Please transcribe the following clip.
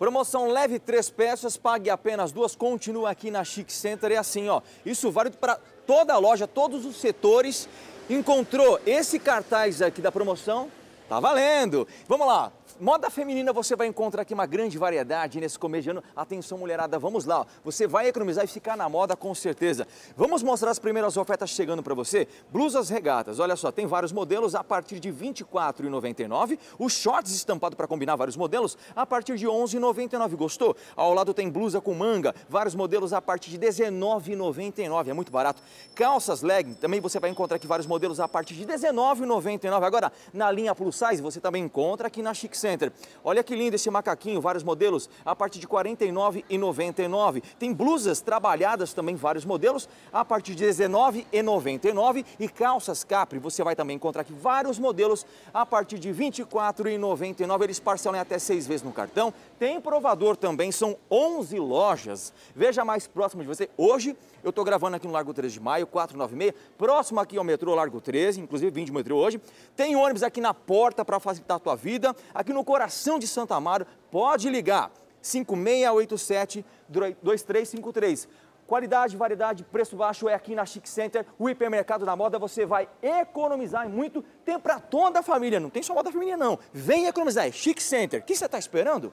Promoção leve três peças, pague apenas duas, continua aqui na Chic Center. É assim, ó. Isso vale para toda a loja, todos os setores. Encontrou esse cartaz aqui da promoção? Tá valendo! Vamos lá! Moda feminina você vai encontrar aqui uma grande variedade nesse começo de ano. Atenção, mulherada, vamos lá. Você vai economizar e ficar na moda com certeza. Vamos mostrar as primeiras ofertas chegando para você. Blusas regatas, olha só, tem vários modelos a partir de R$ 24,99. Os shorts estampado para combinar vários modelos a partir de R$ 11,99. Gostou? Ao lado tem blusa com manga, vários modelos a partir de R$ 19,99. É muito barato. Calças legging, também você vai encontrar aqui vários modelos a partir de R$ 19,99. Agora, na linha plus você também encontra aqui na Chic Center. Olha que lindo esse macaquinho, vários modelos, a partir de R$ 49,99. Tem blusas trabalhadas também, vários modelos, a partir de R$ 19,99. E calças Capri, você vai também encontrar aqui vários modelos, a partir de R$ 24,99. Eles parcelam até seis vezes no cartão. Tem provador também, são 11 lojas. Veja mais próximo de você. Hoje, eu estou gravando aqui no Largo 13 de Maio, 496, próximo aqui ao metrô Largo 13, inclusive vim de metrô hoje. Tem ônibus aqui na porta para facilitar a tua vida, aqui no coração de Santa Amaro, pode ligar 5687 2353. Qualidade, variedade, preço baixo é aqui na Chic Center, o hipermercado da moda. Você vai economizar muito, tem para toda a família, não tem só moda feminina não. Vem economizar, é Chic Center. O que você está esperando?